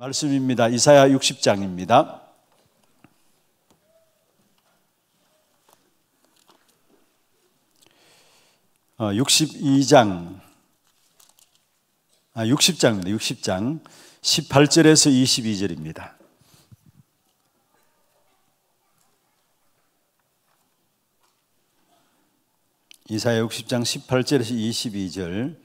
말씀입니다. 이사야 60장입니다. 62장, 어, 아, 60장입니다. 60장. 18절에서 22절입니다. 이사야 60장 18절에서 22절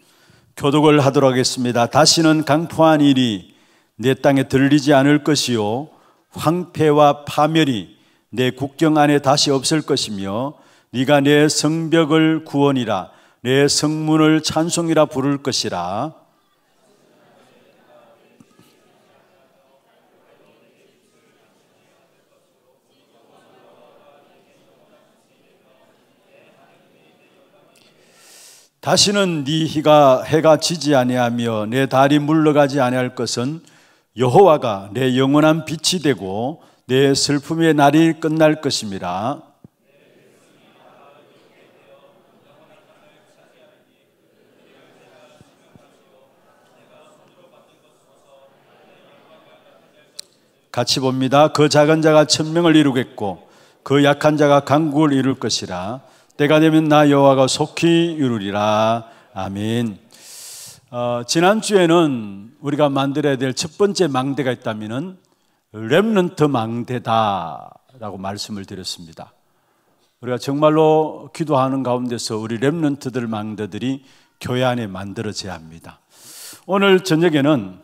교독을 하도록 하겠습니다. 다시는 강포한 일이 내 땅에 들리지 않을 것이요 황폐와 파멸이 내 국경 안에 다시 없을 것이며 네가 내 성벽을 구원이라 내 성문을 찬송이라 부를 것이라 다시는 네 해가 해가 지지 아니하며 내 달이 물러가지 아니할 것은 여호와가 내 영원한 빛이 되고 내 슬픔의 날이 끝날 것입니다. 같이 봅니다. 그 작은 자가 천명을 이루겠고 그 약한 자가 강국을 이룰 것이라 때가 되면 나 여호와가 속히 이루리라. 아멘. 어, 지난주에는 우리가 만들어야 될 첫 번째 망대가 있다면렘 랩런트 망대다라고 말씀을 드렸습니다. 우리가 정말로 기도하는 가운데서 우리 랩런트들 망대들이 교회 안에 만들어져야 합니다. 오늘 저녁에는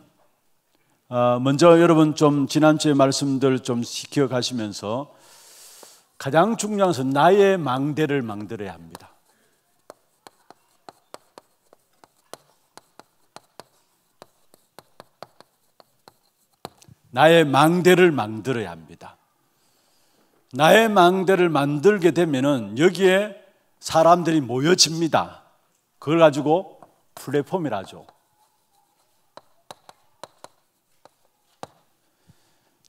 어, 먼저 여러분 좀 지난주에 말씀들 좀 기억하시면서 가장 중요한 것은 나의 망대를 망들어야 합니다. 나의 망대를 만들어야 합니다. 나의 망대를 만들게 되면은 여기에 사람들이 모여집니다. 그걸 가지고 플랫폼이라죠.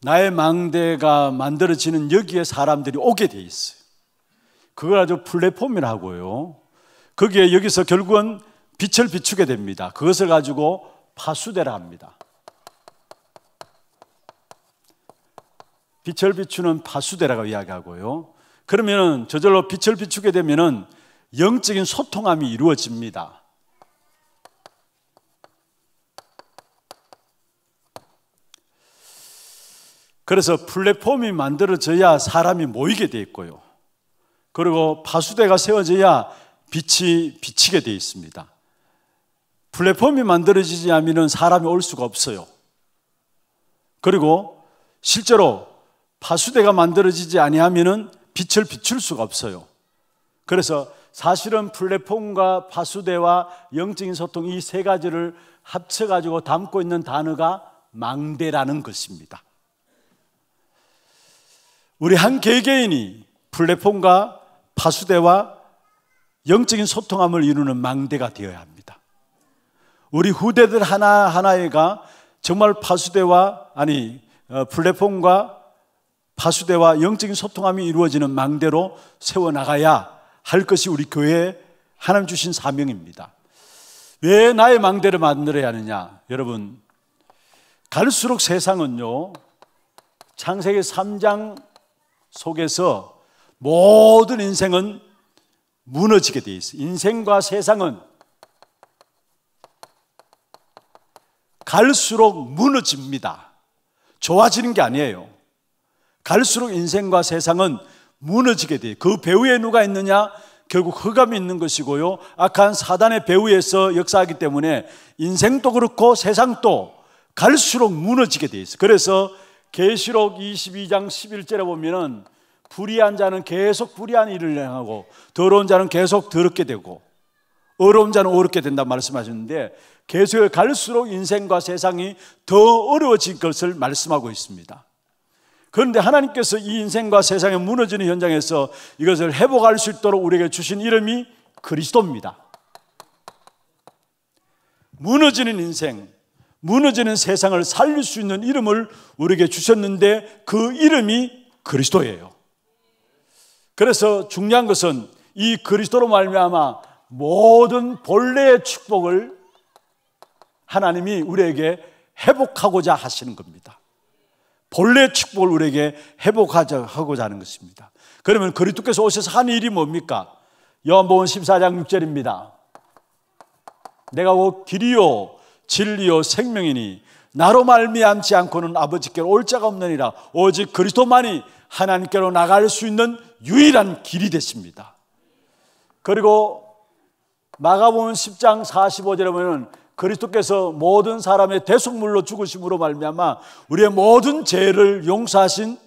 나의 망대가 만들어지는 여기에 사람들이 오게 돼 있어요. 그걸 아주 플랫폼이라고요. 거기에 여기서 결국은 빛을 비추게 됩니다. 그것을 가지고 파수대라 합니다. 빛을 비추는 파수대라고 이야기하고요. 그러면은 저절로 빛을 비추게 되면은 영적인 소통함이 이루어집니다. 그래서 플랫폼이 만들어져야 사람이 모이게 되어 있고요. 그리고 파수대가 세워져야 빛이 비치게 되어 있습니다. 플랫폼이 만들어지지 않으면 사람이 올 수가 없어요. 그리고 실제로 파수대가 만들어지지 아니하면은 빛을 비출 수가 없어요. 그래서 사실은 플랫폼과 파수대와 영적인 소통 이 세 가지를 합쳐 가지고 담고 있는 단어가 망대라는 것입니다. 우리 한 개개인이 플랫폼과 파수대와 영적인 소통함을 이루는 망대가 되어야 합니다. 우리 후대들 하나하나가 정말 파수대와 아니 어, 플랫폼과 파수대와 영적인 소통함이 이루어지는 망대로 세워나가야 할 것이 우리 교회에 하나님 주신 사명입니다. 왜 나의 망대를 만들어야 하느냐? 여러분, 갈수록 세상은요, 창세기 3장 속에서 모든 인생은 무너지게 돼 있어요. 인생과 세상은 갈수록 무너집니다. 좋아지는 게 아니에요. 갈수록 인생과 세상은 무너지게 돼요. 그 배후에 누가 있느냐? 결국 허감이 있는 것이고요. 악한 사단의 배후에서 역사하기 때문에 인생도 그렇고 세상도 갈수록 무너지게 돼 있어요. 그래서 계시록 22장 11절에 보면은 불의한 자는 계속 불의한 일을 행하고 더러운 자는 계속 더럽게 되고 어려운 자는 어렵게 된다 말씀하셨는데 계속 갈수록 인생과 세상이 더 어려워진 것을 말씀하고 있습니다. 그런데 하나님께서 이 인생과 세상에 무너지는 현장에서 이것을 회복할 수 있도록 우리에게 주신 이름이 그리스도입니다. 무너지는 인생, 무너지는 세상을 살릴 수 있는 이름을 우리에게 주셨는데 그 이름이 그리스도예요. 그래서 중요한 것은 이 그리스도로 말미암아 모든 본래의 축복을 하나님이 우리에게 회복하고자 하시는 겁니다. 본래 축복을 우리에게 회복하고자 하는 것입니다. 그러면 그리스도께서 오셔서 한 일이 뭡니까? 요한복음 14장 6절입니다. 내가 곧 길이요 진리요 생명이니 나로 말미암지 않고는 아버지께로 올 자가 없느니라 오직 그리스도만이 하나님께로 나갈 수 있는 유일한 길이 됐습니다. 그리고 마가복음 10장 45절에 보면 그리스도께서 모든 사람의 대속물로 죽으심으로 말미암아 우리의 모든 죄를 용서하신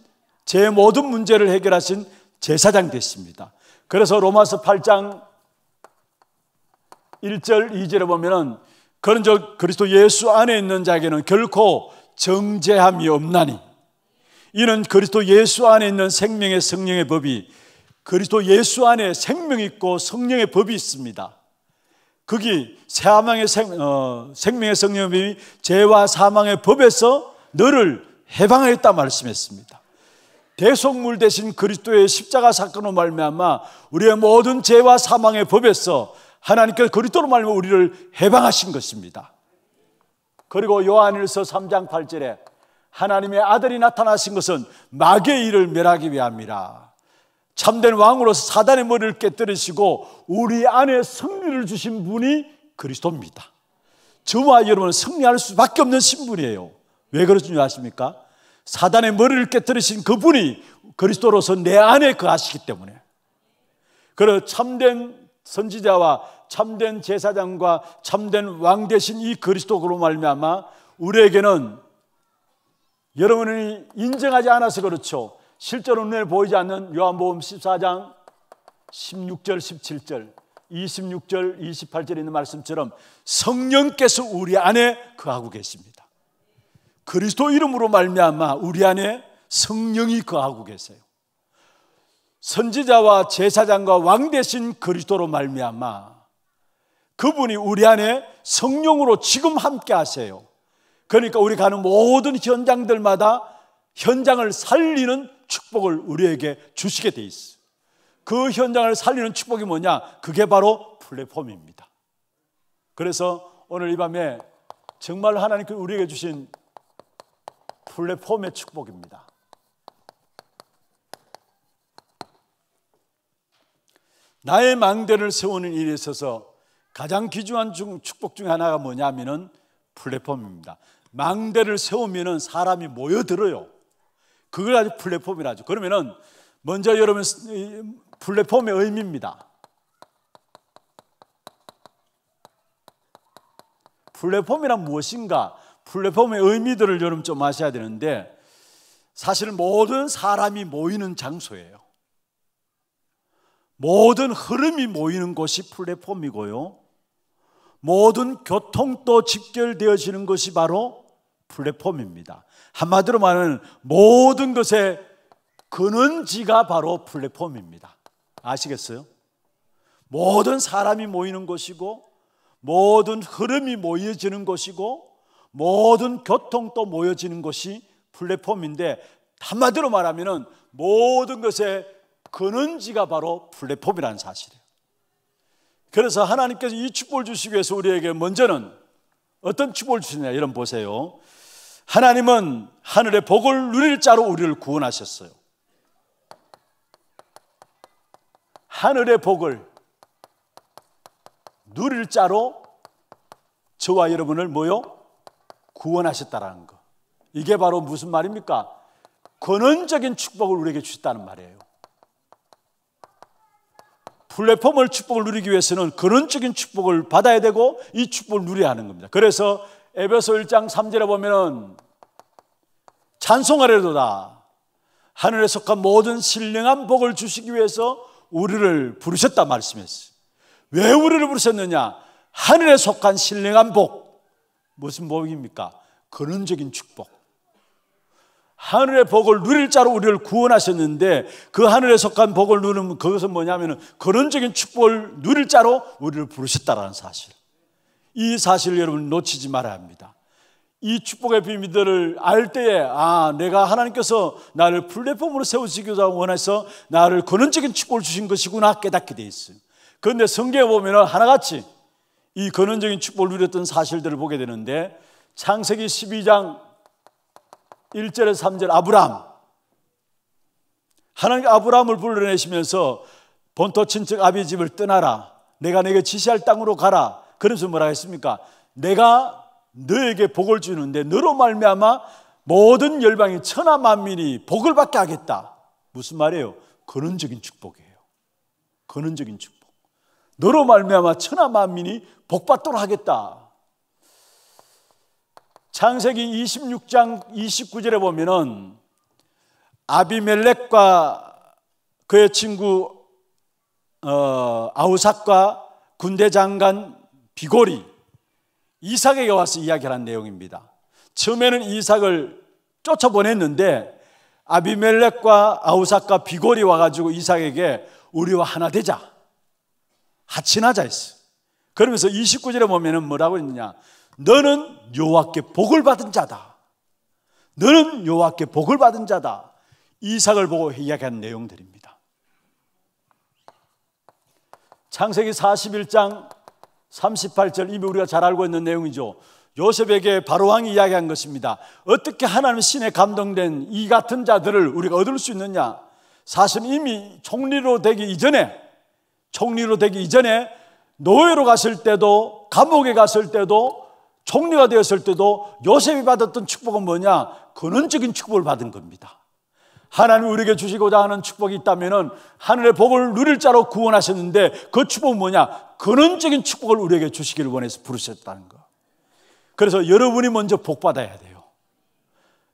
제 모든 문제를 해결하신 제사장 됐십니다 그래서 로마서 8장 1절 2절에 보면은 그런즉 그리스도 예수 안에 있는 자에게는 결코 정죄함이 없나니 이는 그리스도 예수 안에 있는 생명의 성령의 법이 그리스도 예수 안에 생명 있고 성령의 법이 있습니다. 거기 사망의 생, 어, 생명의 성령이 죄와 사망의 법에서 너를 해방하였다 말씀했습니다. 대속물 대신 그리스도의 십자가 사건으로 말미암아 우리의 모든 죄와 사망의 법에서 하나님께서 그리스도로 말미암아 우리를 해방하신 것입니다. 그리고 요한일서 3장 8절에 하나님의 아들이 나타나신 것은 마귀의 일을 멸하기 위함이라. 참된 왕으로서 사단의 머리를 깨뜨리시고 우리 안에 승리를 주신 분이 그리스도입니다. 저와 여러분은 승리할 수밖에 없는 신분이에요. 왜 그러신 줄 아십니까? 사단의 머리를 깨뜨리신 그분이 그리스도로서 내 안에 그하시기 때문에. 그래 참된 선지자와 참된 제사장과 참된 왕 대신 이 그리스도로 말미암아 우리에게는 여러분이 인정하지 않아서 그렇죠. 실제로 눈에 보이지 않는 요한복음 14장 16절 17절 26절 28절에 있는 말씀처럼 성령께서 우리 안에 거하고 계십니다. 그리스도 이름으로 말미암아 우리 안에 성령이 거하고 계세요. 선지자와 제사장과 왕 대신 그리스도로 말미암아 그분이 우리 안에 성령으로 지금 함께 하세요. 그러니까 우리 가는 모든 현장들마다 현장을 살리는 축복을 우리에게 주시게 돼 있어. 그 현장을 살리는 축복이 뭐냐? 그게 바로 플랫폼입니다. 그래서 오늘 이 밤에 정말 하나님께 우리에게 주신 플랫폼의 축복입니다. 나의 망대를 세우는 일에 있어서 가장 귀중한 축복 중 하나가 뭐냐면은 플랫폼입니다. 망대를 세우면은 사람이 모여들어요. 그걸 아주 플랫폼이라 하죠. 그러면은 먼저 여러분 플랫폼의 의미입니다. 플랫폼이란 무엇인가? 플랫폼의 의미들을 여러분 좀 아셔야 되는데 사실 모든 사람이 모이는 장소예요. 모든 흐름이 모이는 곳이 플랫폼이고요. 모든 교통도 직결되어지는 것이 바로 플랫폼입니다. 한마디로 말하는 모든 것의 근원지가 바로 플랫폼입니다. 아시겠어요? 모든 사람이 모이는 곳이고, 모든 흐름이 모여지는 곳이고, 모든 교통도 모여지는 곳이 플랫폼인데, 한마디로 말하면 모든 것의 근원지가 바로 플랫폼이라는 사실이에요. 그래서 하나님께서 이 축복을 주시기 위해서 우리에게 먼저는 어떤 축복을 주시냐, 이런 보세요. 하나님은 하늘의 복을 누릴 자로 우리를 구원하셨어요. 하늘의 복을 누릴 자로 저와 여러분을 모여 구원하셨다라는 거. 이게 바로 무슨 말입니까? 근원적인 축복을 우리에게 주셨다는 말이에요. 플랫폼을 축복을 누리기 위해서는 근원적인 축복을 받아야 되고 이 축복을 누려야 하는 겁니다. 그래서 에베소 1장 3절에 보면 찬송하려도다. 하늘에 속한 모든 신령한 복을 주시기 위해서 우리를 부르셨다 말씀했어요. 왜 우리를 부르셨느냐? 하늘에 속한 신령한 복. 무슨 복입니까? 근원적인 축복. 하늘의 복을 누릴 자로 우리를 구원하셨는데 그 하늘에 속한 복을 누르면 그것은 뭐냐면 근원적인 축복을 누릴 자로 우리를 부르셨다라는 사실. 이 사실을 여러분 놓치지 말아야 합니다. 이 축복의 비밀들을 알 때에 아 내가 하나님께서 나를 플랫폼으로 세우시기도 원해서 나를 근원적인 축복을 주신 것이구나 깨닫게 돼 있어요. 그런데 성경에 보면 하나같이 이 근원적인 축복을 누렸던 사실들을 보게 되는데 창세기 12장 1절에서 3절 아브람 하나님 아브람을 불러내시면서 본토 친척 아비 집을 떠나라 내가 내게 지시할 땅으로 가라 그래서 뭐라 했습니까? 내가 너에게 복을 주는데 너로 말미암아 모든 열방이 천하 만민이 복을 받게 하겠다. 무슨 말이에요? 근원적인 축복이에요. 근원적인 축복. 너로 말미암아 천하 만민이 복받도록 하겠다. 창세기 26장 29절에 보면은 아비멜렉과 그의 친구 어, 아우삭과 군대 장관 비거리 이삭에게 와서 이야기한 내용입니다. 처음에는 이삭을 쫓아보냈는데 아비멜렉과 아우삭과 비골이 와가지고 이삭에게 우리와 하나 되자 하친하자 했어. 그러면서 29절에 보면은 뭐라고 했느냐? 너는 여와께 복을 받은 자다. 너는 여와께 복을 받은 자다. 이삭을 보고 이야기한 내용들입니다. 창세기 41장 38절 이미 우리가 잘 알고 있는 내용이죠. 요셉에게 바로왕이 이야기한 것입니다. 어떻게 하나님 신에 감동된 이 같은 자들을 우리가 얻을 수 있느냐? 사실 이미 총리로 되기 이전에, 총리로 되기 이전에 노예로 갔을 때도, 감옥에 갔을 때도, 총리가 되었을 때도 요셉이 받았던 축복은 뭐냐? 근원적인 축복을 받은 겁니다. 하나님 우리에게 주시고자 하는 축복이 있다면은 하늘의 복을 누릴 자로 구원하셨는데 그 축복은 뭐냐? 근원적인 축복을 우리에게 주시기를 원해서 부르셨다는 거. 그래서 여러분이 먼저 복 받아야 돼요.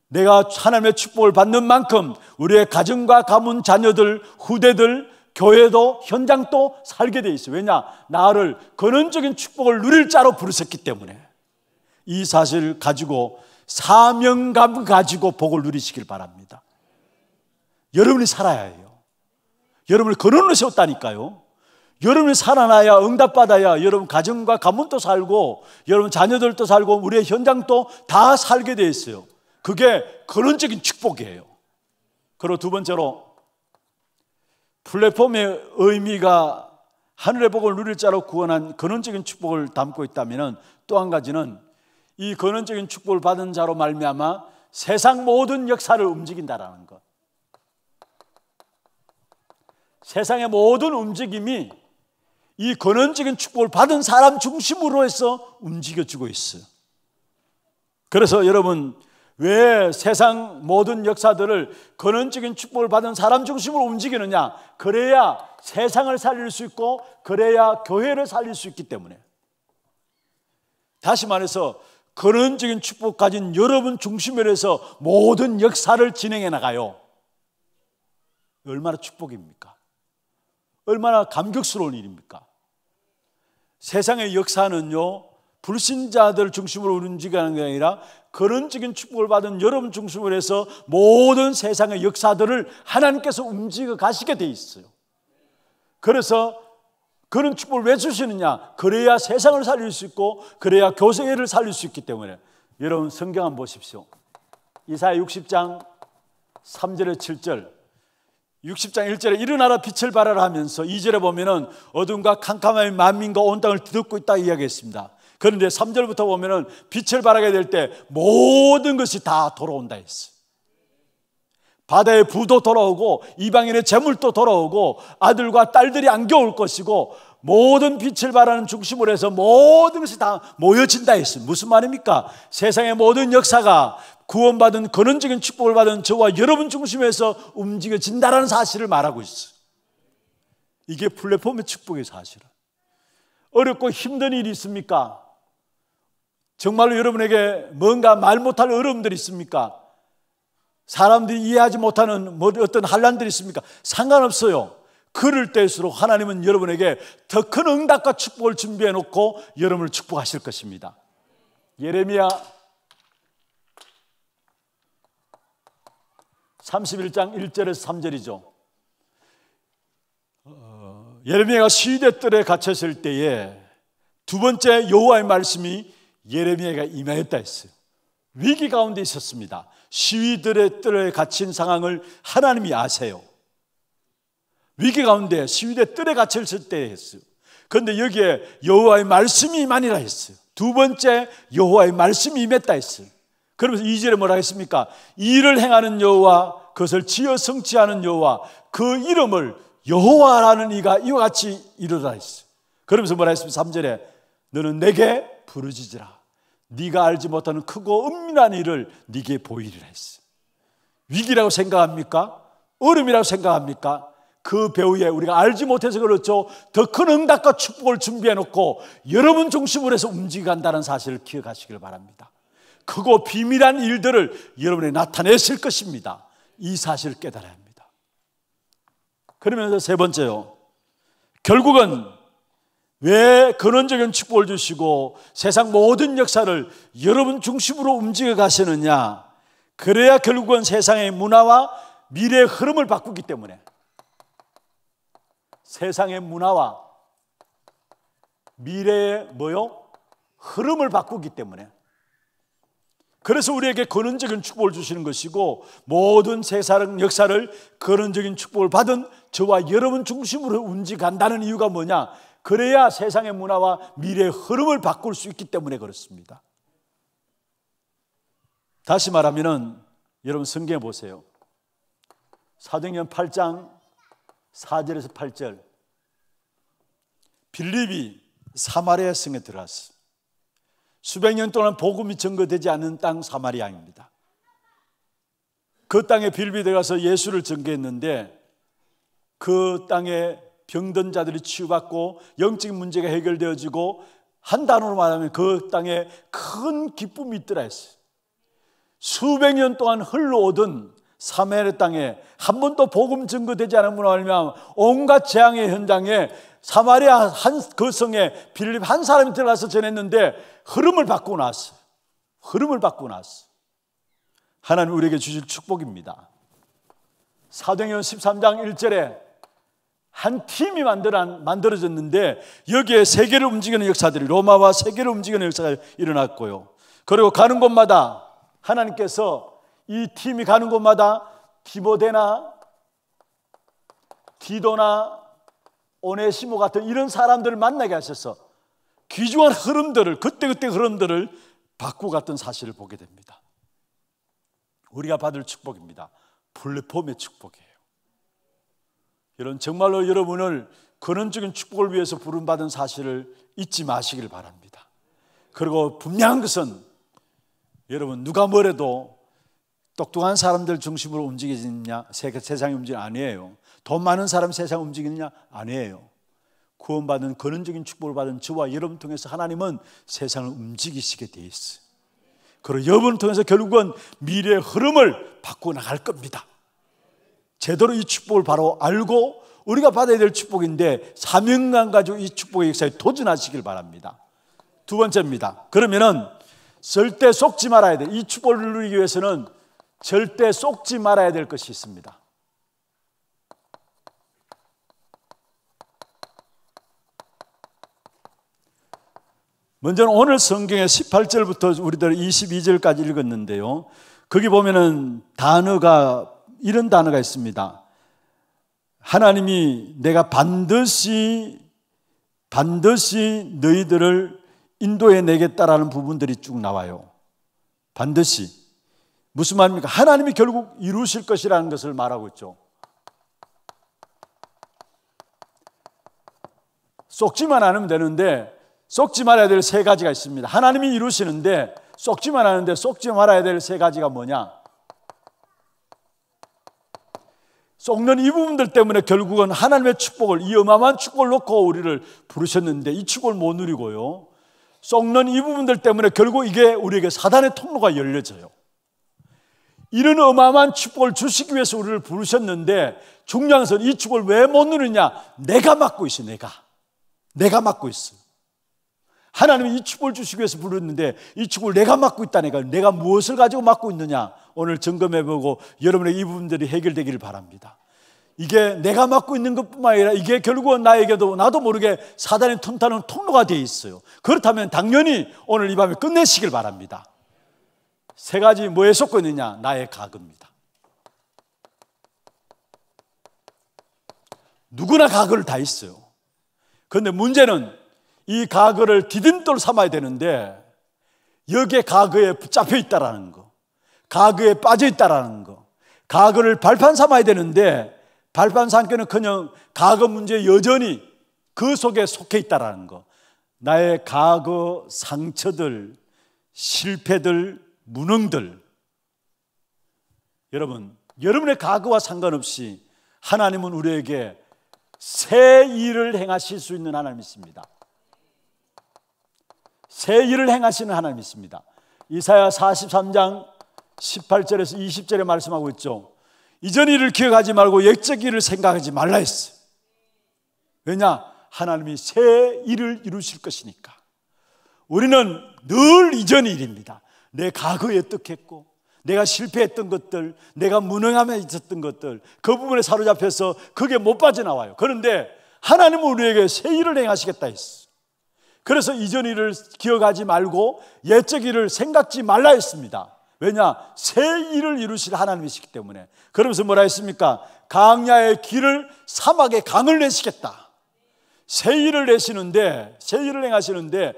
내가 하나님의 축복을 받는 만큼 우리의 가정과 가문, 자녀들, 후대들, 교회도 현장도 살게 돼 있어요. 왜냐? 나를 근원적인 축복을 누릴 자로 부르셨기 때문에 이 사실 가지고 사명감 가지고 복을 누리시길 바랍니다. 여러분이 살아야 해요. 여러분을 거론을 세웠다니까요. 여러분이 살아나야 응답받아야 여러분 가정과 가문도 살고 여러분 자녀들도 살고 우리의 현장도 다 살게 돼 있어요. 그게 근원적인 축복이에요. 그리고 두 번째로 플랫폼의 의미가 하늘의 복을 누릴 자로 구원한 근원적인 축복을 담고 있다면 또 한 가지는 이 근원적인 축복을 받은 자로 말미암아 세상 모든 역사를 움직인다라는 것. 세상의 모든 움직임이 이 근원적인 축복을 받은 사람 중심으로 해서 움직여지고 있어요. 그래서 여러분, 왜 세상 모든 역사들을 근원적인 축복을 받은 사람 중심으로 움직이느냐? 그래야 세상을 살릴 수 있고, 그래야 교회를 살릴 수 있기 때문에. 다시 말해서, 근원적인 축복 가진 여러분 중심으로 해서 모든 역사를 진행해 나가요. 얼마나 축복입니까? 얼마나 감격스러운 일입니까? 세상의 역사는요, 불신자들 중심으로 움직이는 게 아니라 근원적인 축복을 받은 여러분 중심으로 해서 모든 세상의 역사들을 하나님께서 움직여 가시게 돼 있어요. 그래서 그런 축복을 왜 주시느냐? 그래야 세상을 살릴 수 있고 그래야 교회를 살릴 수 있기 때문에 여러분 성경 한번 보십시오. 이사야 60장 3절에 7절 60장 1절에 일어나라 빛을 발하라 하면서 2절에 보면은 어둠과 캄캄함이 만민과 온 땅을 뒤덮고 있다 이야기했습니다. 그런데 3절부터 보면은 빛을 발하게 될 때 모든 것이 다 돌아온다 했어요. 바다의 부도 돌아오고 이방인의 재물도 돌아오고 아들과 딸들이 안겨올 것이고 모든 빛을 바라는 중심으로 해서 모든 것이 다 모여진다 했어요. 무슨 말입니까? 세상의 모든 역사가 구원받은 근원적인 축복을 받은 저와 여러분 중심에서 움직여진다라는 사실을 말하고 있어요. 이게 플랫폼의 축복의 사실은. 어렵고 힘든 일이 있습니까? 정말로 여러분에게 뭔가 말 못할 어려움들이 있습니까? 사람들이 이해하지 못하는 뭐 어떤 한란들이 있습니까? 상관없어요. 그럴 때일수록 하나님은 여러분에게 더 큰 응답과 축복을 준비해 놓고 여러분을 축복하실 것입니다. 예레미야 31장 1절에서 3절이죠. 어, 예레미야가 시대 뜰에 갇혔을 때에 두 번째 여호와의 말씀이 예레미야가 임하였다 했어요. 위기 가운데 있었습니다. 시위들의 뜰에 갇힌 상황을 하나님이 아세요. 위기 가운데 시위대 뜰에 갇혀 있을 때 했어요. 그런데 여기에 여호와의 말씀이 임하니라 했어요. 두 번째 여호와의 말씀이 임했다 했어요. 그러면서 이절에 뭐라 했습니까? 일을 행하는 여호와 그것을 지어 성취하는 여호와 그 이름을 여호와라는 이가 이와 같이 이르라 했어요. 그러면서 뭐라 했습니까? 3절에 너는 내게 부르짖으라. 네가 알지 못하는 크고 은밀한 일을 네게 보이리라 했어요. 위기라고 생각합니까? 얼음이라고 생각합니까? 그 배우에 우리가 알지 못해서 그렇죠. 더 큰 응답과 축복을 준비해 놓고 여러분 중심으로 해서 움직인다는 사실을 기억하시길 바랍니다. 크고 비밀한 일들을 여러분이 나타내실 것입니다. 이 사실을 깨달아야 합니다. 그러면서 세 번째요. 결국은 왜 근원적인 축복을 주시고 세상 모든 역사를 여러분 중심으로 움직여 가시느냐? 그래야 결국은 세상의 문화와 미래의 흐름을 바꾸기 때문에 세상의 문화와 미래의 뭐요? 흐름을 바꾸기 때문에 그래서 우리에게 근원적인 축복을 주시는 것이고 모든 세상 역사를 근원적인 축복을 받은 저와 여러분 중심으로 움직간다는 이유가 뭐냐? 그래야 세상의 문화와 미래의 흐름을 바꿀 수 있기 때문에 그렇습니다. 다시 말하면은 여러분 성경에 보세요. 사도행전 8장 4절에서 8절 빌립이 사마리아 성에 들어왔어 수백 년 동안 복음이 증거되지 않은 땅 사마리아입니다 그 땅에 빌립이 들어가서 예수를 전개했는데그 땅에 병든 자들이 치유받고 영적인 문제가 해결되어지고 한 단어로 말하면 그 땅에 큰 기쁨이 있더라 했어요 수백 년 동안 흘러오던 사메르 땅에 한 번도 복음 증거되지 않음으로 알면 온갖 재앙의 현장에 사마리아 한 그 성에 빌립 한 사람이 들어가서 전했는데 흐름을 바꾸고 나서 왔 흐름을 바꾸고 나서 왔 하나님 우리에게 주실 축복입니다. 사도행전 13장 1절에 한 팀이 만들어졌는데 여기에 세계를 움직이는 역사들이 로마와 세계를 움직이는 역사가 일어났고요. 그리고 가는 곳마다 하나님께서 이 팀이 가는 곳마다 디모데나 디도나 오네시모 같은 이런 사람들을 만나게 하셔서 귀중한 흐름들을 그때그때 흐름들을 바꾸갔던 사실을 보게 됩니다. 우리가 받을 축복입니다. 플랫폼의 축복이에요. 여러분 정말로 여러분을 근원적인 축복을 위해서 부름받은 사실을 잊지 마시길 바랍니다. 그리고 분명한 것은 여러분 누가 뭐래도 똑똑한 사람들 중심으로 움직이느냐? 세상이 움직이 아니에요. 돈 많은 사람 세상 움직이느냐? 아니에요. 구원받은 근원적인 축복을 받은 저와 여러분 통해서 하나님은 세상을 움직이시게 돼있어 그리고 여러분 통해서 결국은 미래의 흐름을 바꾸어 나갈 겁니다. 제대로 이 축복을 바로 알고 우리가 받아야 될 축복인데 사명감 가지고 이 축복의 역사에 도전하시길 바랍니다. 두 번째입니다. 그러면은 절대 속지 말아야 돼. 이 축복을 누리기 위해서는 절대 속지 말아야 될 것이 있습니다. 먼저는 오늘 성경의 18절부터 우리들 22절까지 읽었는데요. 거기 보면은 단어가 이런 단어가 있습니다. 하나님이 내가 반드시 반드시 너희들을 인도해 내겠다라는 부분들이 쭉 나와요. 반드시 무슨 말입니까? 하나님이 결국 이루실 것이라는 것을 말하고 있죠. 썩지만 않으면 되는데 썩지 말아야 될 세 가지가 있습니다. 하나님이 이루시는데 썩지만 않은데 썩지 말아야 될 세 가지가 뭐냐? 썩는 이 부분들 때문에 결국은 하나님의 축복을 이 어마어마한 축복을 놓고 우리를 부르셨는데 이 축복을 못 누리고요. 썩는 이 부분들 때문에 결국 이게 우리에게 사단의 통로가 열려져요. 이런 어마어마한 축복을 주시기 위해서 우리를 부르셨는데 중량선이 축복을 왜 못 누리냐? 내가 맡고 있어, 내가. 내가 맡고 있어. 하나님이 이 축복을 주시기 위해서 부르는데 이 축복을 내가 맡고 있다니까 내가 무엇을 가지고 맡고 있느냐? 오늘 점검해보고 여러분의 이 부분들이 해결되기를 바랍니다. 이게 내가 맡고 있는 것뿐만 아니라 이게 결국은 나에게도 나도 모르게 사단의 틈타는 통로가 되어 있어요. 그렇다면 당연히 오늘 이 밤에 끝내시길 바랍니다. 세 가지 뭐에 속고 있느냐? 나의 가그입니다. 누구나 가그다 있어요. 그런데 문제는 이가그 디딤돌 삼아야 되는데 여기에 가에 붙잡혀 있다라는 거, 가에 빠져 있다라는 거, 가그 발판 삼아야 되는데 발판 삼기는 그냥 가그 문제 여전히 그 속에 속해 있다라는 거, 나의 가그 상처들, 실패들, 무능들. 여러분, 여러분의 과거와 상관없이 하나님은 우리에게 새 일을 행하실 수 있는 하나님이십니다. 새 일을 행하시는 하나님이십니다. 이사야 43장 18절에서 20절에 말씀하고 있죠. 이전 일을 기억하지 말고 옛적 일을 생각하지 말라 했어. 왜냐? 하나님이 새 일을 이루실 것이니까. 우리는 늘 이전 일입니다. 내 과거에 어떻했고 내가 실패했던 것들, 내가 무능함에 있었던 것들, 그 부분에 사로잡혀서 그게 못 빠져나와요. 그런데 하나님은 우리에게 새 일을 행하시겠다 했어. 그래서 이전 일을 기억하지 말고 옛적 일을 생각지 말라 했습니다. 왜냐? 새 일을 이루실 하나님이시기 때문에. 그러면서 뭐라 했습니까? 강야의 길을 사막의 강을 내시겠다. 새 일을 내시는데, 새 일을 행하시는데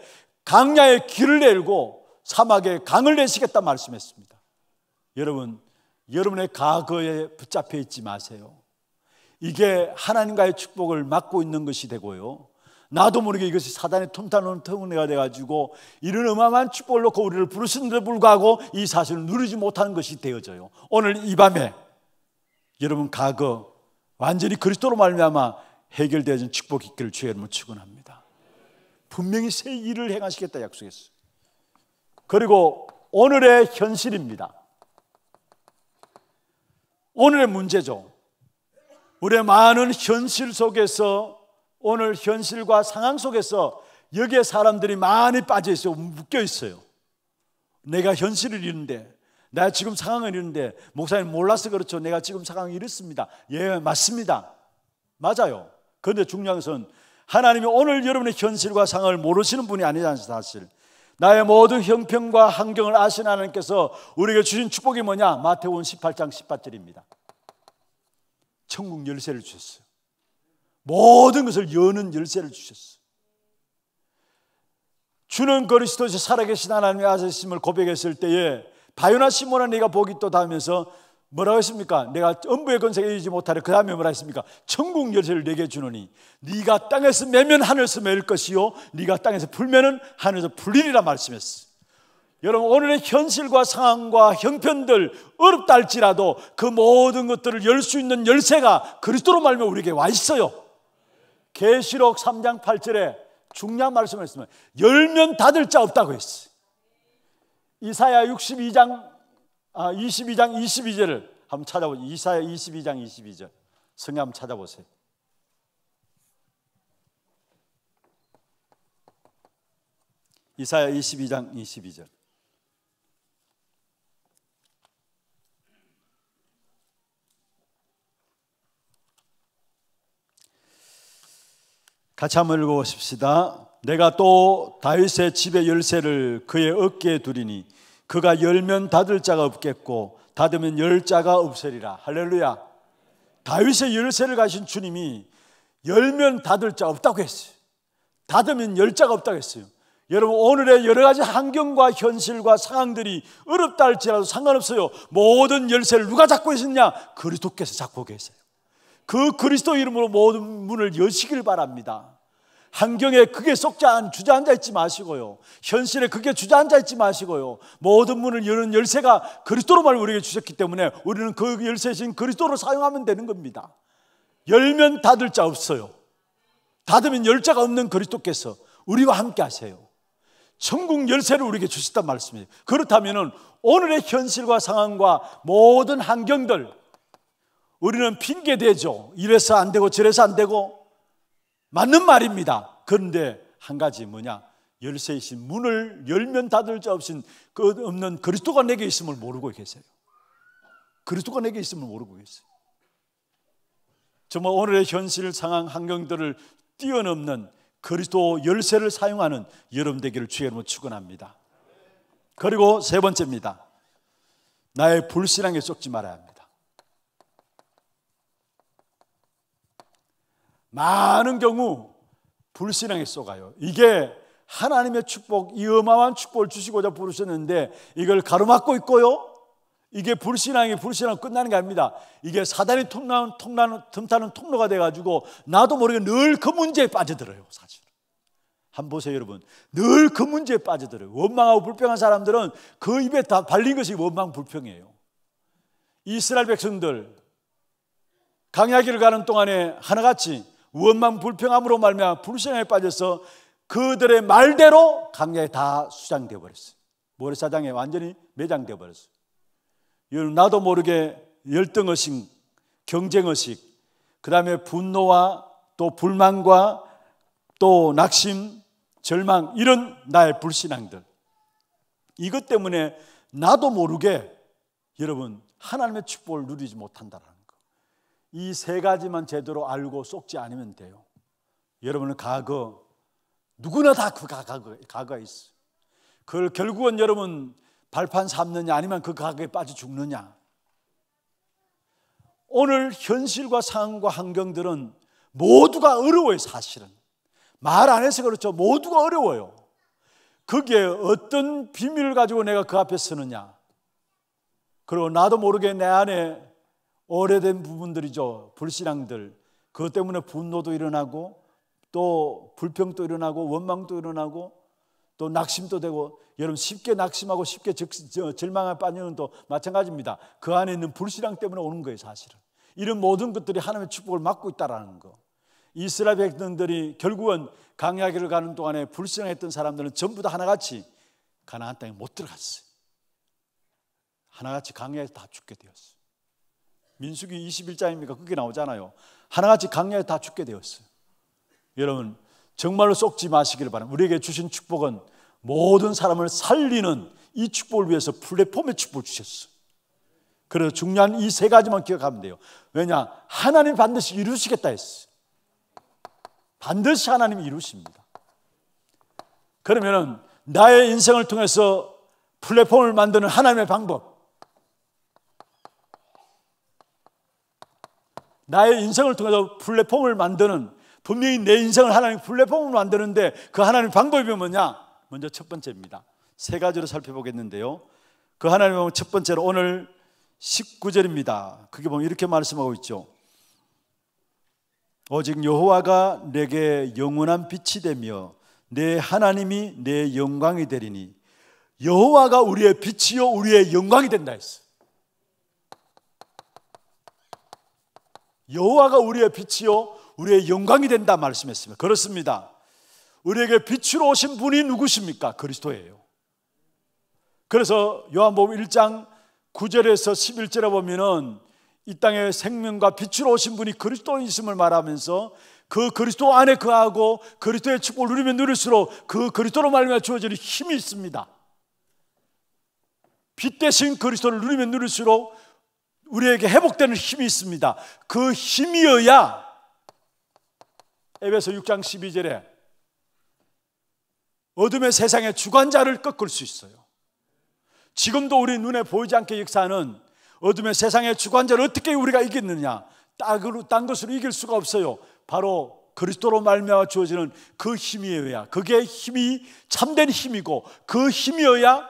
강야의 길을 내고 사막에 강을 내시겠다 말씀했습니다. 여러분, 여러분의 과거에 붙잡혀 있지 마세요. 이게 하나님과의 축복을 막고 있는 것이 되고요. 나도 모르게 이것이 사단의 틈타는틈은가 돼가지고 이런 어마어마한 축복을 놓고 우리를 부르시데 불구하고 이 사실을 누리지 못하는 것이 되어져요. 오늘 이 밤에 여러분 과거 완전히 그리스도로 말미암아 해결되어진 축복이 있기를 주의 이름으로 축원합니다. 분명히 새 일을 행하시겠다 약속했어요. 그리고 오늘의 현실입니다. 오늘의 문제죠. 우리의 많은 현실 속에서 오늘 현실과 상황 속에서 여기에 사람들이 많이 빠져 있어요. 묶여 있어요. 내가 현실을 이는데 내가 지금 상황을 이는데 목사님 몰라서 그렇죠. 내가 지금 상황이 이렇습니다. 예, 맞습니다. 맞아요. 그런데 중요한 것은 하나님이 오늘 여러분의 현실과 상황을 모르시는 분이 아니잖아요, 사실. 나의 모든 형편과 환경을 아시는 하나님께서 우리에게 주신 축복이 뭐냐? 마태원 18장 18절입니다. 천국 열쇠를 주셨어요. 모든 것을 여는 열쇠를 주셨어요. 주는 그리스도시 살아계신 하나님의 아저씨임을 고백했을 때에 바요나 시몬아 네가 복이 또 닿으면서 뭐라고 했습니까? 내가 엄부의 권세에 이르지 못하래. 그 다음에 뭐라 했습니까? 천국 열쇠를 내게 주노니 네가 땅에서 매면 하늘에서 매일 것이요 네가 땅에서 풀면은 하늘에서 풀리니라 말씀했어. 여러분 오늘의 현실과 상황과 형편들 어렵다 할지라도 그 모든 것들을 열 수 있는 열쇠가 그리스도로 말미 우리에게 와 있어요. 계시록 3장 8절에 중요한 말씀을 했습니 열면 닫을 자 없다고 했어 이사야 62장 아, 22장 22절을 한번 찾아보세요. 이사야 22장 22절. 성경 한번 찾아보세요. 이사야 22장 22절. 같이 한번 읽어보십시다. 내가 또 다윗의 집의 열쇠를 그의 어깨에 두리니 그가 열면 닫을 자가 없겠고 닫으면 열 자가 없으리라. 할렐루야. 다윗의 열쇠를 가신 주님이 열면 닫을 자 없다고 했어요. 닫으면 열 자가 없다고 했어요. 여러분 오늘의 여러 가지 환경과 현실과 상황들이 어렵다 할지라도 상관없어요. 모든 열쇠를 누가 잡고 계었냐 그리스도께서 잡고 계세요. 그 그리스도 이름으로 모든 문을 여시길 바랍니다. 환경에 크게 속자 주저앉아 있지 마시고요. 현실에 크게 주저앉아 있지 마시고요. 모든 문을 여는 열쇠가 그리스도로 말 우리에게 주셨기 때문에 우리는 그 열쇠신 그리스도로 사용하면 되는 겁니다. 열면 닫을 자 없어요. 닫으면 열자가 없는 그리스도께서 우리와 함께 하세요. 천국 열쇠를 우리에게 주셨단 말씀이에요. 그렇다면 오늘의 현실과 상황과 모든 환경들 우리는 핑계대죠. 이래서 안 되고 저래서 안 되고 맞는 말입니다. 그런데 한 가지 뭐냐? 열쇠이신 문을 열면 닫을 자 없인 그 없는 그리스도가 내게 있음을 모르고 계세요. 그리스도가 내게 있음을 모르고 계세요. 정말 오늘의 현실 상황 환경들을 뛰어넘는 그리스도 열쇠를 사용하는 여름 되기를 주의 로 축원합니다. 그리고 세 번째입니다. 나의 불신앙에 쫓지 말아야 합니다. 많은 경우 불신앙에 속아요. 이게 하나님의 축복, 이 어마한 축복을 주시고자 부르셨는데 이걸 가로막고 있고요. 이게 불신앙이 불신앙 끝나는 게 아닙니다. 이게 사단이 통나는, 통나는, 틈타는 통로가 돼가지고 나도 모르게 늘 그 문제에 빠져들어요, 사실. 한번 보세요, 여러분. 늘 그 문제에 빠져들어요. 원망하고 불평한 사람들은 그 입에 다 발린 것이 원망 불평이에요. 이스라엘 백성들, 강야기 가는 동안에 하나같이 원망 불평함으로 말미암아 불신앙에 빠져서 그들의 말대로 강자에 다 수장돼 버렸어요. 모래사장에 완전히 매장돼 버렸어요. 나도 모르게 열등 의식, 경쟁 의식, 그다음에 분노와 또 불만과 또 낙심, 절망 이런 나의 불신앙들. 이것 때문에 나도 모르게 여러분 하나님의 축복을 누리지 못한다 이세 가지만 제대로 알고 속지 않으면 돼요. 여러분은 과거 누구나 다 그 과거 과거 있어. 그걸 결국은 여러분 발판 삼느냐 아니면 그 과거에 빠져 죽느냐. 오늘 현실과 상황과 환경들은 모두가 어려워요, 사실은. 말 안 해서 그렇죠. 모두가 어려워요. 거기 어떤 비밀을 가지고 내가 그 앞에 서느냐. 그리고 나도 모르게 내 안에 오래된 부분들이죠. 불신앙들. 그것 때문에 분노도 일어나고 또 불평도 일어나고 원망도 일어나고 또 낙심도 되고 여러분 쉽게 낙심하고 쉽게 절망에 빠지는 또 마찬가지입니다. 그 안에 있는 불신앙 때문에 오는 거예요, 사실은. 이런 모든 것들이 하나님의 축복을 막고 있다라는 거. 이스라엘 백성들이 결국은 강야기을 가는 동안에 불신앙했던 사람들은 전부 다 하나같이 가나안 땅에 못 들어갔어요. 하나같이 강야에서 다 죽게 되었어요. 민수기 21장입니까? 그게 나오잖아요. 하나같이 강야에 다 죽게 되었어요. 여러분, 정말로 쏙지 마시길 바랍니다. 우리에게 주신 축복은 모든 사람을 살리는 이 축복을 위해서 플랫폼의 축복을 주셨어요. 그래서 중요한 이 세 가지만 기억하면 돼요. 왜냐? 하나님 반드시 이루시겠다 했어요. 반드시 하나님이 이루십니다. 그러면은 나의 인생을 통해서 플랫폼을 만드는 하나님의 방법. 나의 인생을 통해서 플랫폼을 만드는 분명히 내 인생을 하나님 플랫폼으로 만드는데 그 하나님 방법이 뭐냐? 먼저 첫 번째입니다. 세 가지로 살펴보겠는데요. 그 하나님 방법 첫 번째로 오늘 19절입니다. 그게 보면 이렇게 말씀하고 있죠. 오직 여호와가 내게 영원한 빛이 되며 내 하나님이 내 영광이 되리니 여호와가 우리의 빛이요 우리의 영광이 된다 했어. 여호와가 우리의 빛이요 우리의 영광이 된다 말씀했습니다. 그렇습니다. 우리에게 빛으로 오신 분이 누구십니까? 그리스도예요. 그래서 요한복음 1장 9절에서 11절에 보면은 이 땅에 생명과 빛으로 오신 분이 그리스도인심을 말하면서 그 그리스도 안에 그하고 그리스도의 축복을 누리면 누릴수록 그 그리스도로 말미암아 주어지는 힘이 있습니다. 빛 대신 그리스도를 누리면 누릴수록 우리에게 회복되는 힘이 있습니다. 그 힘이어야 에베소 6장 12절에 어둠의 세상의 주관자를 꺾을 수 있어요. 지금도 우리 눈에 보이지 않게 역사는 어둠의 세상의 주관자를 어떻게 우리가 이겼느냐? 딴딴 것으로 이길 수가 없어요. 바로 그리스도로 말미암아 주어지는 그 힘이어야 그게 힘이 참된 힘이고 그 힘이어야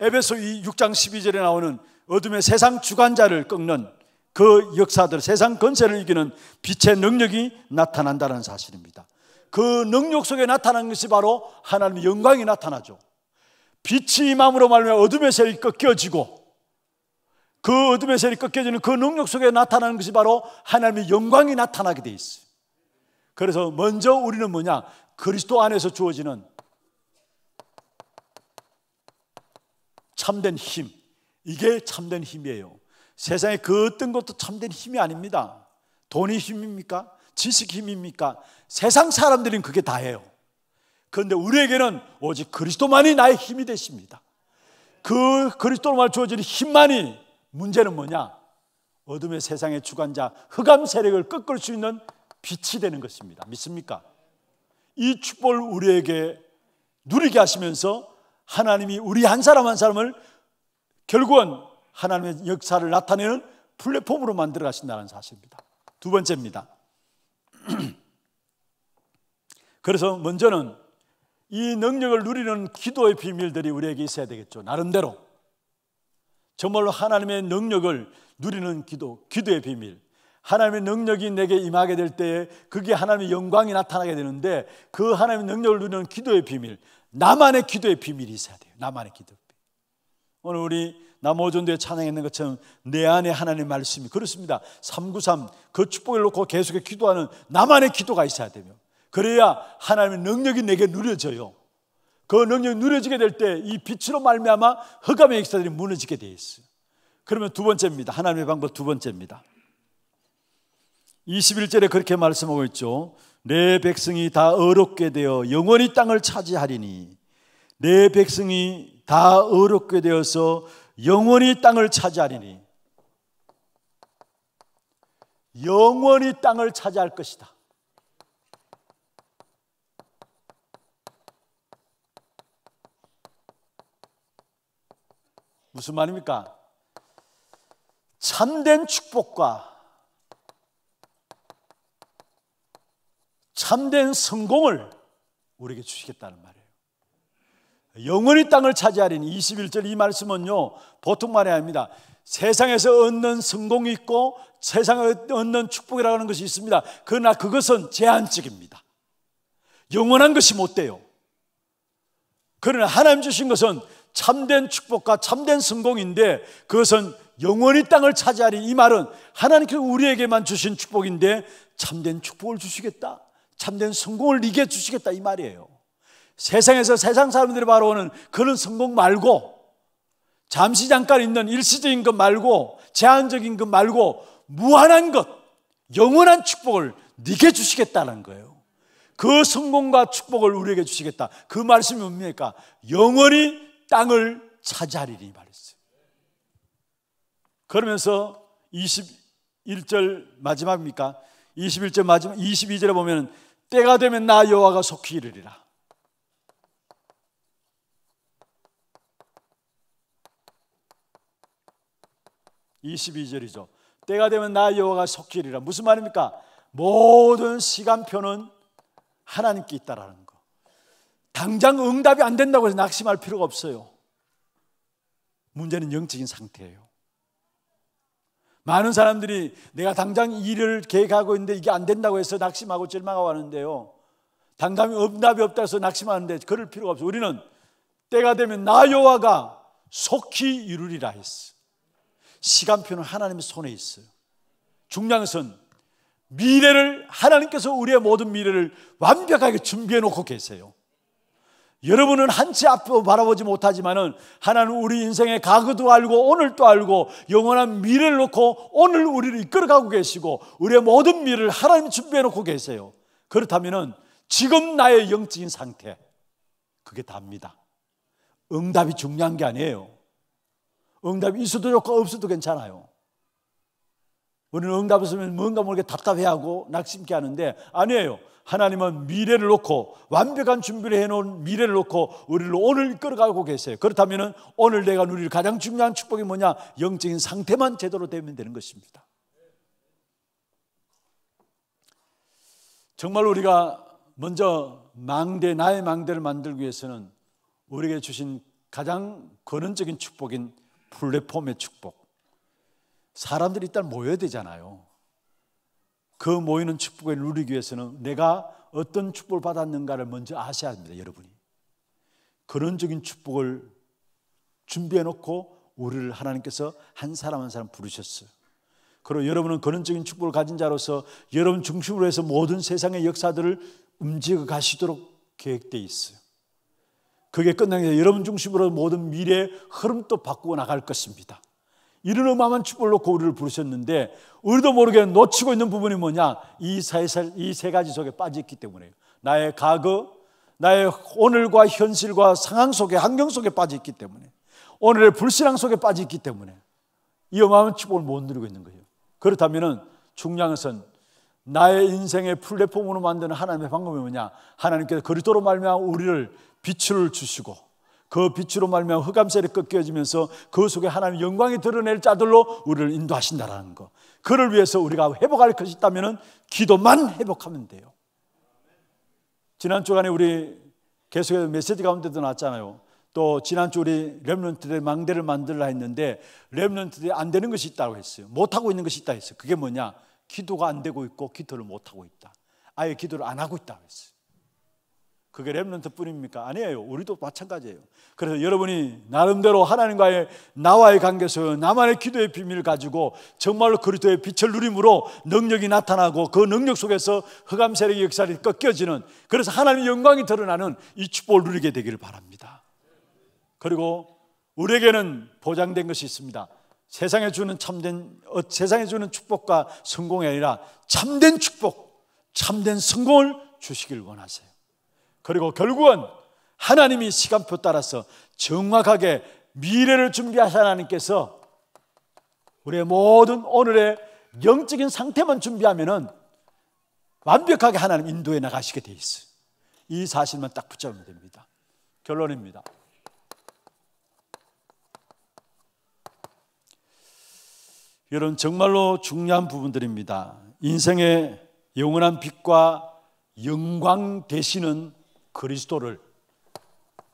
에베소 6장 12절에 나오는 어둠의 세상 주관자를 꺾는 그 역사들, 세상 건세를 이기는 빛의 능력이 나타난다는 사실입니다. 그 능력 속에 나타난 것이 바로 하나님의 영광이 나타나죠. 빛이 임함으로 말미암 어둠의 세력이 꺾여지고 그 어둠의 세력이 꺾여지는 그 능력 속에 나타나는 것이 바로 하나님의 영광이 나타나게 돼 있어요. 그래서 먼저 우리는 뭐냐? 그리스도 안에서 주어지는 참된 힘, 이게 참된 힘이에요. 세상에 그 어떤 것도 참된 힘이 아닙니다. 돈이 힘입니까? 지식 힘입니까? 세상 사람들은 그게 다예요. 그런데 우리에게는 오직 그리스도만이 나의 힘이 되십니다. 그 그리스도로만 주어진 힘만이 문제는 뭐냐? 어둠의 세상의 주관자 흑암 세력을 꺾을 수 있는 빛이 되는 것입니다. 믿습니까? 이 축복을 우리에게 누리게 하시면서 하나님이 우리 한 사람 한 사람을 결국은 하나님의 역사를 나타내는 플랫폼으로 만들어 가신다는 사실입니다. 두 번째입니다. 그래서 먼저는 이 능력을 누리는 기도의 비밀들이 우리에게 있어야 되겠죠. 나름대로. 정말로 하나님의 능력을 누리는 기도, 기도의 비밀. 하나님의 능력이 내게 임하게 될 때에 그게 하나님의 영광이 나타나게 되는데 그 하나님의 능력을 누리는 기도의 비밀. 나만의 기도의 비밀이 있어야 돼요. 나만의 기도. 오늘 우리 남호전도에 찬양했는 것처럼 내 안에 하나님의 말씀이 그렇습니다. 393 그 축복을 놓고 계속 기도하는 나만의 기도가 있어야 되며 그래야 하나님의 능력이 내게 누려져요. 그 능력이 누려지게 될 때 이 빛으로 말미암아 흑암의 역사들이 무너지게 돼 있어요. 그러면 두 번째입니다. 하나님의 방법 두 번째입니다. 21절에 그렇게 말씀하고 있죠. 내 백성이 다 어렵게 되어 영원히 땅을 차지하리니 내 백성이 다 어렵게 되어서 영원히 땅을 차지하리니 영원히 땅을 차지할 것이다. 무슨 말입니까? 참된 축복과 참된 성공을 우리에게 주시겠다는 말이에요. 영원히 땅을 차지하리니 21절 이 말씀은요 보통 말이 아닙니다 세상에서 얻는 성공이 있고 세상에 얻는 축복이라고 하는 것이 있습니다 그러나 그것은 제한적입니다 영원한 것이 못 돼요 그러나 하나님 주신 것은 참된 축복과 참된 성공인데 그것은 영원히 땅을 차지하리 이 말은 하나님께서 우리에게만 주신 축복인데 참된 축복을 주시겠다 참된 성공을 이겨 주시겠다 이 말이에요 세상에서 세상 사람들이 바라오는 그런 성공 말고 잠시 잠깐 있는 일시적인 것 말고 제한적인 것 말고 무한한 것 영원한 축복을 네게 주시겠다는 거예요. 그 성공과 축복을 우리에게 주시겠다. 그 말씀이 뭡니까? 영원히 땅을 차지하리니 말했어요. 그러면서 21절 마지막입니까? 21절 마지막 22절에 보면 때가 되면 나 여호와가 속히 이르리라. 22절이죠. 때가 되면 나 여호와가 속히리라. 무슨 말입니까? 모든 시간표는 하나님께 있다라는 거. 당장 응답이 안 된다고 해서 낙심할 필요가 없어요. 문제는 영적인 상태예요. 많은 사람들이 내가 당장 일을 계획하고 있는데 이게 안 된다고 해서 낙심하고 절망하고 하는데요. 당감이 응답이 없다 해서 낙심하는데 그럴 필요가 없어요. 우리는 때가 되면 나 여호와가 속히 이루리라 했어. 시간표는 하나님의 손에 있어요. 중요한 것은 미래를 하나님께서 우리의 모든 미래를 완벽하게 준비해 놓고 계세요. 여러분은 한치 앞으로 바라보지 못하지만은 하나는 우리 인생의 과거도 알고 오늘도 알고 영원한 미래를 놓고 오늘 우리를 이끌어가고 계시고 우리의 모든 미래를 하나님 준비해 놓고 계세요. 그렇다면은 지금 나의 영적인 상태 그게 답니다. 응답이 중요한 게 아니에요. 응답이 있어도 좋고 없어도 괜찮아요. 우리는 응답 없으면 뭔가 모르게 답답해하고 낙심케 하는데 아니에요. 하나님은 미래를 놓고 완벽한 준비를 해놓은 미래를 놓고 우리를 오늘 끌어가고 계세요. 그렇다면 오늘 내가 누릴 가장 중요한 축복이 뭐냐? 영적인 상태만 제대로 되면 되는 것입니다. 정말 우리가 먼저 망대, 나의 망대를 만들기 위해서는 우리에게 주신 가장 근원적인 축복인 플랫폼의 축복. 사람들이 일단 모여야 되잖아요. 그 모이는 축복을 누리기 위해서는 내가 어떤 축복을 받았는가를 먼저 아셔야 합니다, 여러분이. 그런적인 축복을 준비해 놓고 우리를 하나님께서 한 사람 한 사람 부르셨어요. 그리고 여러분은 그런적인 축복을 가진 자로서 여러분 중심으로 해서 모든 세상의 역사들을 움직여 가시도록 계획되어 있어요. 그게 끝나게 여러분 중심으로 모든 미래의 흐름도 바꾸어 나갈 것입니다. 이런 어마어마한 축복을 놓고 우리를 부르셨는데 우리도 모르게 놓치고 있는 부분이 뭐냐? 이 세 가지 속에 빠져있기 때문에 나의 과거, 나의 오늘과 현실과 상황 속에 환경 속에 빠져있기 때문에 오늘의 불신앙 속에 빠져있기 때문에 이 어마어마한 축복을 못 누리고 있는 거예요. 그렇다면 중요한 것 나의 인생의 플랫폼으로 만드는 하나님의 방법이 뭐냐? 하나님께서 그리스도로 말미암아 우리를 빛을 주시고 그 빛으로 말미암아 흑암세를 꺾여지면서 그 속에 하나님 영광이 드러낼 자들로 우리를 인도하신다라는 거. 그를 위해서 우리가 회복할 것이 있다면 기도만 회복하면 돼요. 지난 주간에 우리 계속해서 메시지 가운데도 나왔잖아요. 또 지난주 우리 렘런트들의 망대를 만들라 했는데 렘런트들이 안 되는 것이 있다고 했어요. 못 하고 있는 것이 있다 했어요. 그게 뭐냐? 기도가 안 되고 있고 기도를 못 하고 있다. 아예 기도를 안 하고 있다 그랬어요. 그게 렘런트뿐입니까 아니에요. 우리도 마찬가지예요. 그래서 여러분이 나름대로 하나님과의 나와의 관계에서 나만의 기도의 비밀을 가지고 정말로 그리스도의 빛을 누림으로 능력이 나타나고 그 능력 속에서 흑암 세력의 역사를 꺾여지는 그래서 하나님의 영광이 드러나는 이 축복을 누리게 되기를 바랍니다. 그리고 우리에게는 보장된 것이 있습니다. 세상에 주는 참된 어, 세상에 주는 축복과 성공이 아니라 참된 축복, 참된 성공을 주시길 원하세요. 그리고 결국은 하나님이 시간표 따라서 정확하게 미래를 준비하신 하나님께서 우리의 모든 오늘의 영적인 상태만 준비하면은 완벽하게 하나님 인도에 나가시게 돼 있어요. 이 사실만 딱 붙잡으면 됩니다. 결론입니다. 여러분 정말로 중요한 부분들입니다. 인생의 영원한 빛과 영광 되시는 그리스도를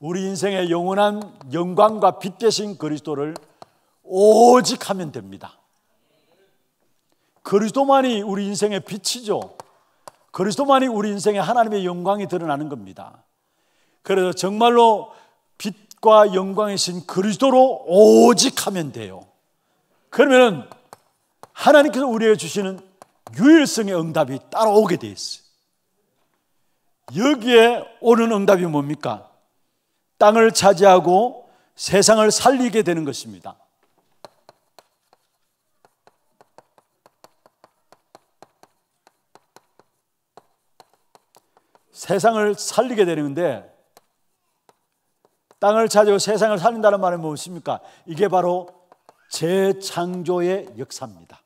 우리 인생의 영원한 영광과 빛 되신 그리스도를 오직 하면 됩니다. 그리스도만이 우리 인생의 빛이죠. 그리스도만이 우리 인생의 하나님의 영광이 드러나는 겁니다. 그래서 정말로 빛과 영광이신 그리스도로 오직 하면 돼요. 그러면 하나님께서 우리에게 주시는 유일성의 응답이 따라오게 돼 있어요. 여기에 오는 응답이 뭡니까? 땅을 차지하고 세상을 살리게 되는 것입니다. 세상을 살리게 되는데 땅을 차지하고 세상을 살린다는 말은 무엇입니까? 이게 바로 재창조의 역사입니다.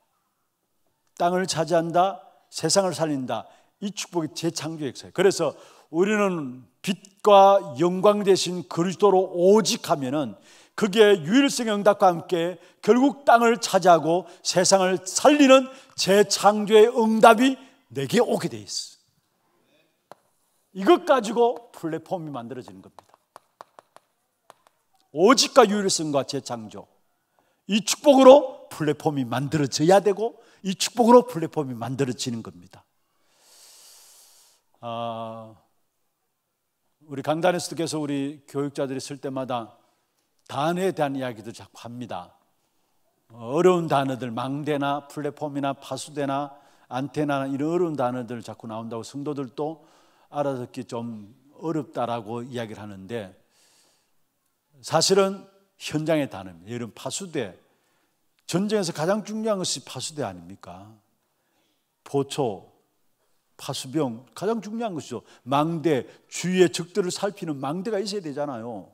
땅을 차지한다, 세상을 살린다. 이 축복이 재창조했어요. 의역 그래서 우리는 빛과 영광 대신 그리스도로 오직 하면은 그게 유일성 응답과 함께 결국 땅을 차지하고 세상을 살리는 재창조의 응답이 내게 오게 돼 있어. 이것 가지고 플랫폼이 만들어지는 겁니다. 오직과 유일성과 재창조. 이 축복으로 플랫폼이 만들어져야 되고 이 축복으로 플랫폼이 만들어지는 겁니다. 아, 우리 강단에서도 계속 우리 교육자들이 쓸 때마다 단어에 대한 이야기도 자꾸 합니다. 어려운 단어들, 망대나 플랫폼이나 파수대나 안테나 이런 어려운 단어들 자꾸 나온다고 성도들도 알아듣기 좀 어렵다라고 이야기를 하는데 사실은 현장의 단어입니다. 이런 파수대, 전쟁에서 가장 중요한 것이 파수대 아닙니까? 보초, 파수병, 가장 중요한 것이죠. 망대, 주위의 적들을 살피는 망대가 있어야 되잖아요.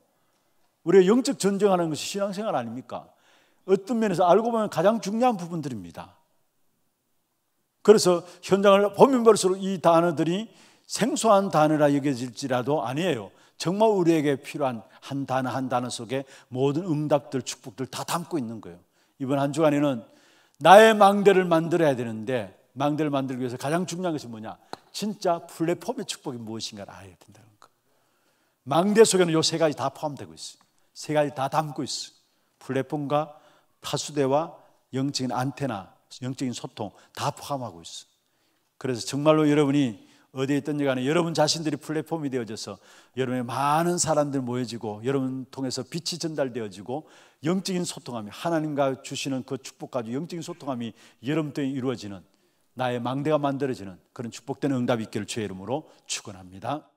우리가 영적 전쟁하는 것이 신앙생활 아닙니까? 어떤 면에서 알고 보면 가장 중요한 부분들입니다. 그래서 현장을 보면 볼수록 이 단어들이 생소한 단어라 여겨질지라도 아니에요. 정말 우리에게 필요한 한 단어 한 단어 속에 모든 응답들, 축복들 다 담고 있는 거예요. 이번 한 주간에는 나의 망대를 만들어야 되는데 망대를 만들기 위해서 가장 중요한 것이 뭐냐? 진짜 플랫폼의 축복이 무엇인가를 알아야 된다는 거. 망대 속에는 요 세 가지 다 포함되고 있어세 가지 다 담고 있어 플랫폼과 타수대와 영적인 안테나, 영적인 소통 다 포함하고 있어 그래서 정말로 여러분이 어디에 있든지 간에 여러분 자신들이 플랫폼이 되어져서 여러분의 많은 사람들 모여지고 여러분 통해서 빛이 전달되어지고 영적인 소통함이 하나님과 주시는 그 축복까지 영적인 소통함이 여러분들 이루어지는 나의 망대가 만들어지는 그런 축복된 응답이 있기를 주의 이름으로 축원합니다.